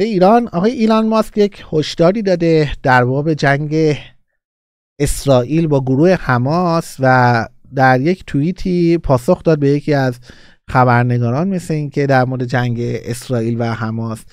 ایران آقای ایلان ماسک یک هشداری داده در باب جنگ اسرائیل با گروه حماس و در یک توییتی پاسخ داد به یکی از خبرنگاران مثل اینکه در مورد جنگ اسرائیل و حماس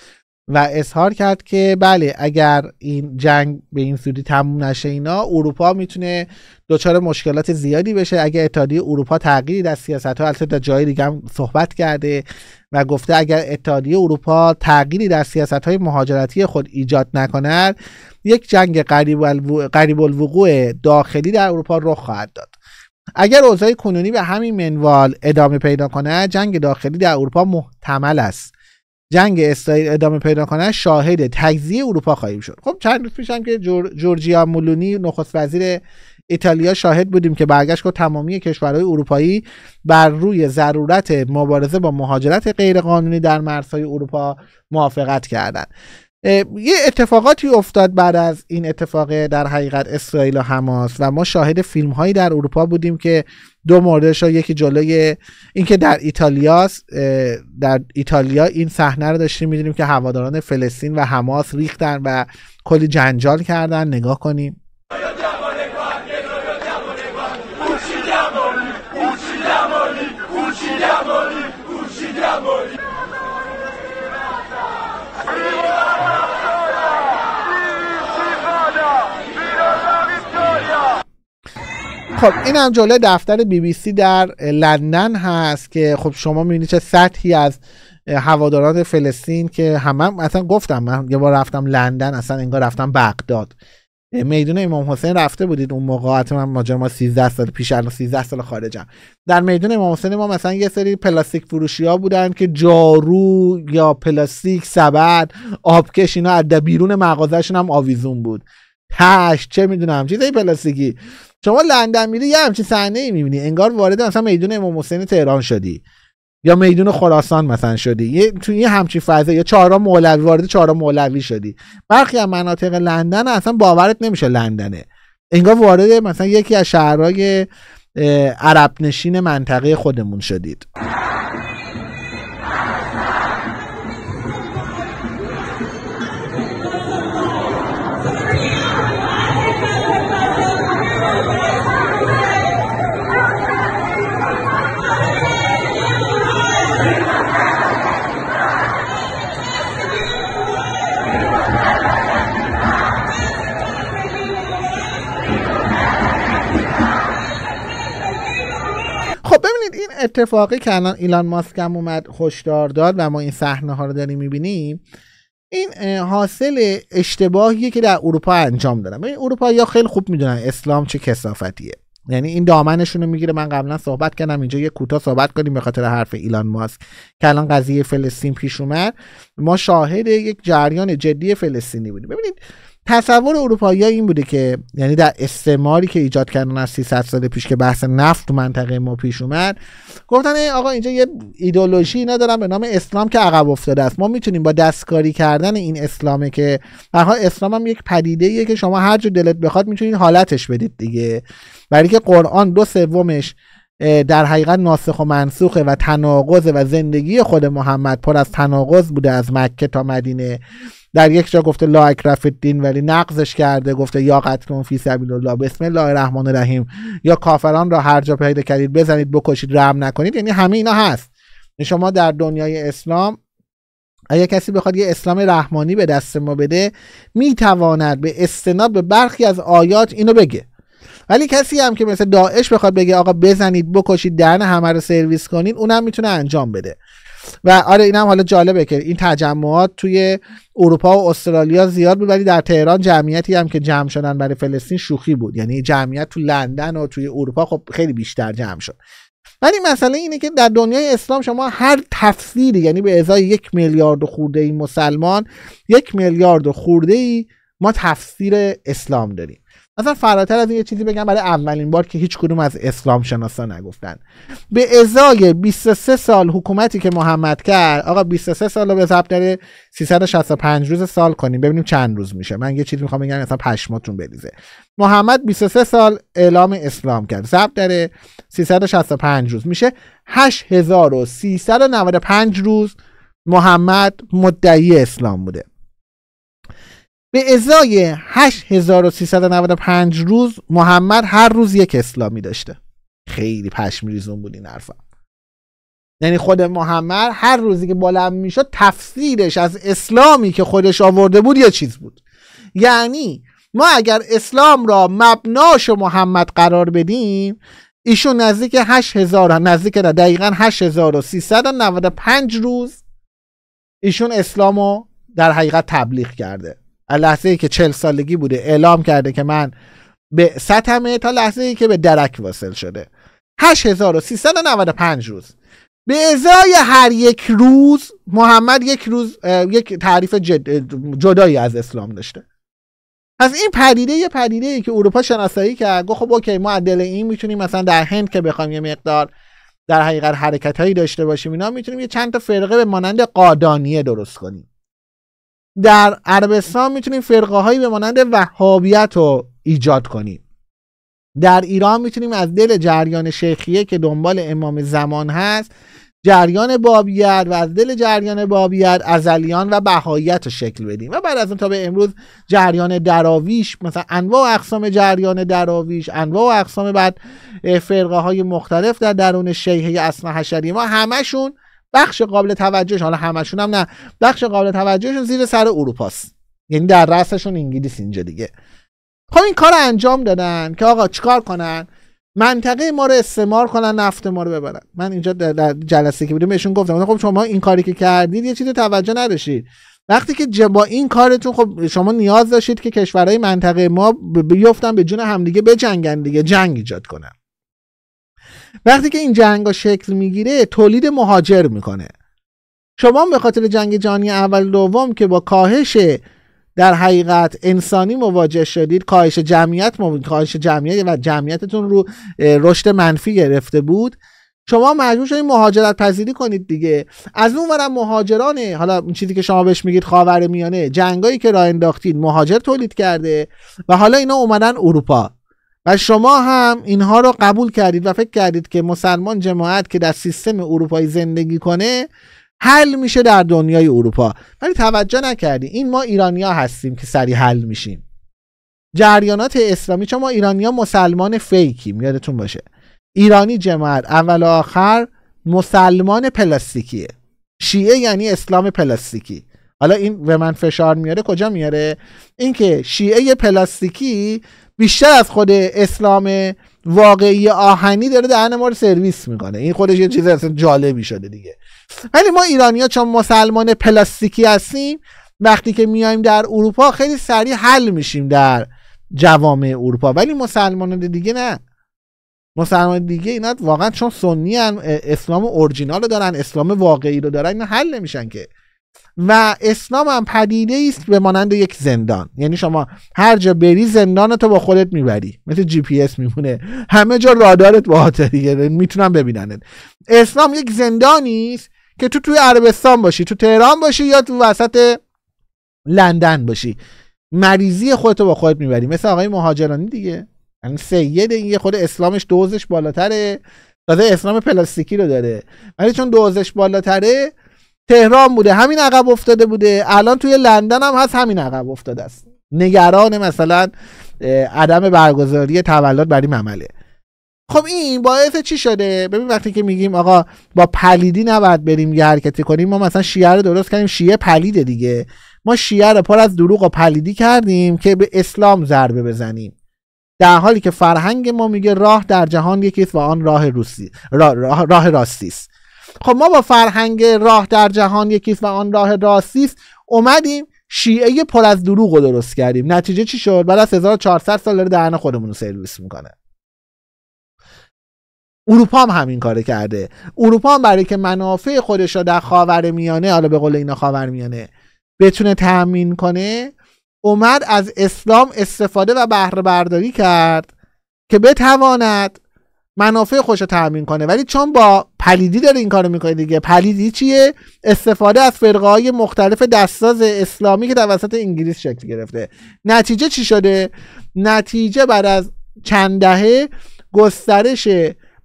و اظهار کرد که بله اگر این جنگ به این سودی تموم نشه اینا اروپا میتونه دچار مشکلات زیادی بشه اگر اتحادیه اروپا تغییری در سیاست ها البته در جای دیگه هم صحبت کرده و گفته اگر اتحادیه اروپا تغییری در سیاست های مهاجرتی خود ایجاد نکند یک جنگ قریب الوقوع داخلی در اروپا رخ خواهد داد اگر اوضاع کنونی به همین منوال ادامه پیدا کند جنگ داخلی در اروپا محتمل است جنگ اسرائیل ادامه پیدا کنه شاهد تجزیه اروپا خواهیم شد خب چند روز پیشم که جورجیا مولونی نخست وزیر ایتالیا شاهد بودیم که برگشت که تمامی کشورهای اروپایی بر روی ضرورت مبارزه با مهاجرت غیرقانونی در مرزهای اروپا موافقت کردند یه اتفاقاتی افتاد بعد از این اتفاق در حقیقت اسرائیل و حماس و ما شاهد فیلم هایی در اروپا بودیم که دو موردش یکی جلوی اینکه در ایتالیاس در ایتالیا این صحنه رو داشتیم میدونیم که هواداران فلسطین و حماس ریختن و کلی جنجال کردن نگاه کنیم خب این هم جلوی دفتر بی بی سی در لندن هست که خب شما میبینید چه سطحی از هواداران فلسطین که همم اصلا گفتم من یه بار رفتم لندن اصلا انگار رفتم بغداد میدون امام حسین رفته بودید اون موقع من ماجرا ما 13 سال پیش الان 13 سال خارجم در میدون امام حسین ما مثلا یه سری پلاستیک فروشی ها بودن که جارو یا پلاستیک سبد آبکش اینا از بیرون مغازهشون هم آویزون بود تشت چه میدونم چیزای پلاستیکی شما لندن میری یه همچین صحنه ای میبینی انگار وارد مثلا میدون امام حسین تهران شدی یا میدون خراسان مثلا شدی یه تو یه همچین فضا یا چهارم مولوی وارد چهارم مولوی شدی برخی از مناطق لندن اصلا باورت نمیشه لندنه انگار وارد مثلا یکی از شهرهای عرب نشین منطقه خودمون شدید اتفاقی که الان ایلان ماسک هم اومد هشدار داد و ما این صحنه ها رو داریم میبینیم این حاصل اشتباهیه که در اروپا انجام دادن این اروپا یا خیلی خوب میدونن اسلام چه کسافتیه یعنی این دامنشون رو میگیره من قبلا صحبت کردم اینجا یه کوتاه صحبت کنیم به خاطر حرف ایلان ماسک که الان قضیه فلسطین پیش اومد ما شاهد یک جریان جدی فلسطینی بودیم ببینید تصور اروپایی این بوده که یعنی در استعماری که ایجاد کردن از 300 سال پیش که بحث نفت منطقه ما پیش اومد گفتن ای آقا اینجا یه ایدولوژی ندارم به نام اسلام که عقب افتاده است ما میتونیم با دستکاری کردن این اسلامه که برها اسلام هم یک پدیده که شما هر جا دلت بخواد میتونید حالتش بدید دیگه برای که قرآن دو سومش در حقیقت ناسخ و منسوخه و تناقض و زندگی خود محمد پر از تناقض بوده از مکه تا مدینه در یک جا گفته لا اکرف الدین ولی نقضش کرده گفته یا قتلون فی سبیل الله بسم الله الرحمن الرحیم یا کافران را هر جا پیدا کردید بزنید بکشید رحم نکنید یعنی همه اینا هست شما در دنیای اسلام اگر کسی بخواد یه اسلام رحمانی به دست ما بده میتواند به استناد به برخی از آیات اینو بگه ولی کسی هم که مثل داعش بخواد بگه آقا بزنید بکشید درن همه رو سرویس کنین اونم میتونه انجام بده و آره اینم حالا جالبه که این تجمعات توی اروپا و استرالیا زیاد بود ولی در تهران جمعیتی هم که جمع شدن برای فلسطین شوخی بود یعنی جمعیت تو لندن و توی اروپا خب خیلی بیشتر جمع شد ولی مسئله اینه که در دنیای اسلام شما هر تفسیری یعنی به ازای یک میلیارد خورده ای مسلمان یک میلیارد خورده ای ما تفسیر اسلام داریم اصلا فراتر از این یه چیزی بگم برای اولین بار که هیچ کدوم از اسلام شناسا نگفتن به ازای 23 سال حکومتی که محمد کرد آقا 23 سال رو به ضبط داره 365 روز سال کنیم ببینیم چند روز میشه من یه چیزی میخوام بگم اصلا پشماتون بریزه محمد 23 سال اعلام اسلام کرد ضبط داره 365 روز میشه 8395 روز محمد مدعی اسلام بوده به ازای 8395 روز محمد هر روز یک اسلامی داشته خیلی پشم ریزون بود این حرفا یعنی خود محمد هر روزی که بلند میشد تفسیرش از اسلامی که خودش آورده بود یه چیز بود یعنی ما اگر اسلام را مبناش محمد قرار بدیم ایشون نزدیک 8000 نزدیک نه دقیقا 8395 روز ایشون اسلام رو در حقیقت تبلیغ کرده لحظه ای که چل سالگی بوده اعلام کرده که من به سطمه تا لحظه ای که به درک واصل شده 8395 روز به ازای هر یک روز محمد یک روز یک تعریف جدایی از اسلام داشته از این پدیده یه پدیده ای که اروپا شناسایی کرد گفت خب اوکی ما از دل این میتونیم مثلا در هند که بخوایم یه مقدار در حقیقت حرکت هایی داشته باشیم اینا میتونیم یه چند تا فرقه به مانند قادانیه درست کنیم در عربستان میتونیم فرقه هایی به مانند وهابیت رو ایجاد کنیم در ایران میتونیم از دل جریان شیخیه که دنبال امام زمان هست جریان بابیت و از دل جریان بابیت ازلیان و بهاییت رو شکل بدیم و بعد از اون تا به امروز جریان دراویش مثلا انواع و اقسام جریان دراویش انواع و اقسام بعد فرقه های مختلف در درون شیحه اسنه حشری ما همشون بخش قابل توجهش حالا همشون هم نه بخش قابل توجهشون زیر سر اروپاست یعنی در رأسشون انگلیس اینجا دیگه خب این کار انجام دادن که آقا چیکار کنن منطقه ما رو استعمار کنن نفت ما رو ببرن من اینجا در جلسه که بودم بهشون گفتم خب شما این کاری که کردید یه چیزی توجه نداشتید وقتی که با این کارتون خب شما نیاز داشتید که کشورهای منطقه ما بیفتن به جون همدیگه بجنگن دیگه جنگ ایجاد کنن وقتی که این جنگ ها شکل میگیره تولید مهاجر میکنه شما به خاطر جنگ جهانی اول دوم که با کاهش در حقیقت انسانی مواجه شدید کاهش جمعیت کاهش جمعیت و جمعیتتون رو رشد منفی گرفته بود شما مجبور شدید مهاجرت پذیری کنید دیگه از اون ورم مهاجران حالا این چیزی که شما بهش میگید خاورمیانه میانه جنگایی که راه انداختید مهاجر تولید کرده و حالا اینا اومدن اروپا و شما هم اینها رو قبول کردید و فکر کردید که مسلمان جماعت که در سیستم اروپایی زندگی کنه حل میشه در دنیای اروپا ولی توجه نکردی این ما ایرانیا هستیم که سری حل میشیم جریانات اسلامی چون ما ایرانیا مسلمان فیکیم یادتون باشه ایرانی جماعت اول و آخر مسلمان پلاستیکیه شیعه یعنی اسلام پلاستیکی حالا این به من فشار میاره کجا میاره اینکه شیعه پلاستیکی بیشتر از خود اسلام واقعی آهنی داره دهن ما رو سرویس میکنه این خودش یه چیز اصلا جالبی شده دیگه ولی ما ایرانیا چون مسلمان پلاستیکی هستیم وقتی که میایم در اروپا خیلی سریع حل میشیم در جوامع اروپا ولی مسلمان دیگه نه مسلمان دیگه اینا واقعا چون سنی اسلام اورجینال رو دارن اسلام واقعی رو دارن اینا حل نمیشن که و اسلام هم پدیده است به مانند یک زندان یعنی شما هر جا بری زندان تو با خودت میبری مثل جی پی اس میمونه همه جا رادارت باهاته یعنی میتونم ببیننت اسلام یک زندانی است که تو توی عربستان باشی تو تهران باشی یا تو وسط لندن باشی مریضی خودتو با خودت میبری مثل آقای مهاجرانی دیگه یعنی سید این خود اسلامش دوزش بالاتره تازه اسلام پلاستیکی رو داره ولی چون دوزش بالاتره تهران بوده همین عقب افتاده بوده الان توی لندن هم هست همین عقب افتاده است نگران مثلا عدم برگزاری تولد بریم عمله خب این باعث چی شده ببین وقتی که میگیم آقا با پلیدی نباید بریم یه حرکتی کنیم ما مثلا شیعه رو درست کردیم شیعه پلیده دیگه ما شیعه رو پر از دروغ و پلیدی کردیم که به اسلام ضربه بزنیم در حالی که فرهنگ ما میگه راه در جهان یکی و آن راه روسی راه, راه, راه راستی است خب ما با فرهنگ راه در جهان یکیست و آن راه راستیست اومدیم شیعه پر از دروغ رو درست کردیم نتیجه چی شد بعد از 1400 سال داره دهن خودمون رو سرویس میکنه اروپا هم همین کاره کرده اروپا هم برای که منافع خودش را در خاور میانه حالا به قول اینا خاور میانه بتونه تأمین کنه اومد از اسلام استفاده و بهره برداری کرد که بتواند منافع خوش رو تعمین کنه ولی چون با پلیدی داره این کارو میکنه دیگه پلیدی چیه استفاده از فرقه های مختلف دستاز اسلامی که توسط انگلیس شکل گرفته نتیجه چی شده نتیجه بعد از چند دهه گسترش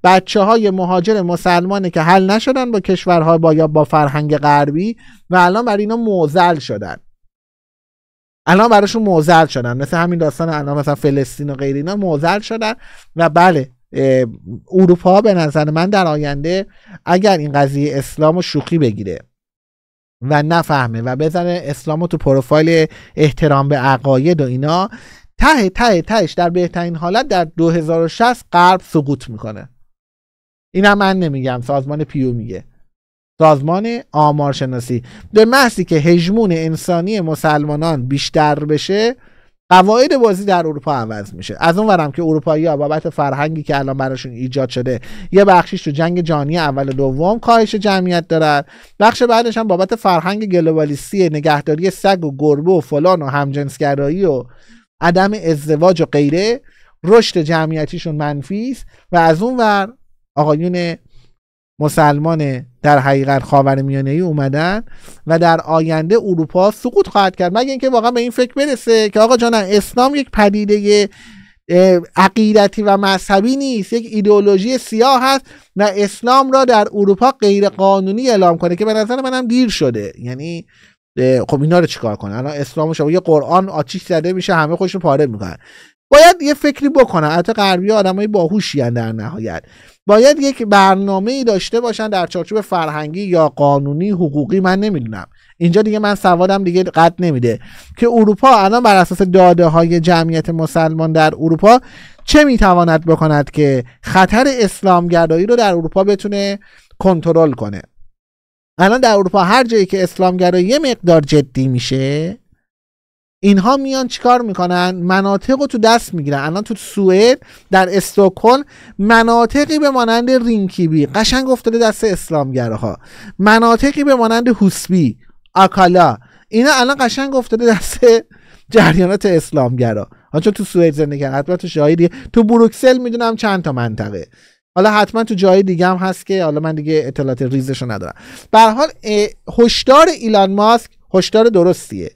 بچه های مهاجر مسلمانه که حل نشدن با کشورها با یا با فرهنگ غربی و الان برای اینا موزل شدن الان براشون موزل شدن مثل همین داستان الان مثلا فلسطین و غیر اینا موزل شدن و بله اروپا به نظر من در آینده اگر این قضیه اسلام شوخی بگیره و نفهمه و بزنه اسلام تو پروفایل احترام به عقاید و اینا ته ته تهش در بهترین حالت در 2060 غرب سقوط میکنه اینا من نمیگم سازمان پیو میگه سازمان آمارشناسی به محضی که هژمون انسانی مسلمانان بیشتر بشه قواعد بازی در اروپا عوض میشه از اون که اروپایی ها بابت فرهنگی که الان براشون ایجاد شده یه بخشیش تو جنگ جهانی اول و دوم کاهش جمعیت دارد بخش بعدش هم بابت فرهنگ گلوبالیستی نگهداری سگ و گربه و فلان و همجنسگرایی و عدم ازدواج و غیره رشد جمعیتیشون منفیست و از اون ور آقایون مسلمان در حقیقت خاور میانه ای اومدن و در آینده اروپا سقوط خواهد کرد مگه اینکه واقعا به این فکر برسه که آقا جان اسلام یک پدیده عقیدتی و مذهبی نیست یک ایدئولوژی سیاه هست و اسلام را در اروپا غیر قانونی اعلام کنه که به نظر منم دیر شده یعنی خب اینا رو چیکار کنه الان اسلام شما یه قرآن آتیش زده میشه همه خوش پاره میکنن باید یه فکری بکنن حتی غربی آدمای باهوشی در نهایت باید یک برنامه ای داشته باشن در چارچوب فرهنگی یا قانونی حقوقی من نمیدونم اینجا دیگه من سوادم دیگه قد نمیده که اروپا الان بر اساس داده های جمعیت مسلمان در اروپا چه میتواند بکند که خطر اسلامگرایی رو در اروپا بتونه کنترل کنه الان در اروپا هر جایی که اسلامگرایی یه مقدار جدی میشه اینها میان چیکار میکنن مناطق رو تو دست میگیرن الان تو سوئد در استوکن مناطقی به مانند رینکیبی قشنگ افتاده دست اسلامگراها مناطقی به مانند هوسبی آکالا اینا الان قشنگ افتاده دست جریانات اسلامگرا ها چون تو سوئد زندگی کردن حتما تو تو بروکسل میدونم چند تا منطقه حالا حتما تو جای دیگه هم هست که حالا من دیگه اطلاعات ریزش ندارم به حال هشدار ایلان ماسک هشدار درستیه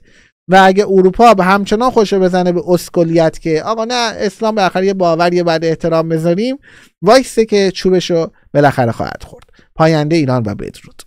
و اگه اروپا به همچنان خوش بزنه به اسکلیت که آقا نه اسلام به یه باوری بعد احترام بذاریم وایسه که چوبشو بالاخره خواهد خورد پاینده ایران و بدرود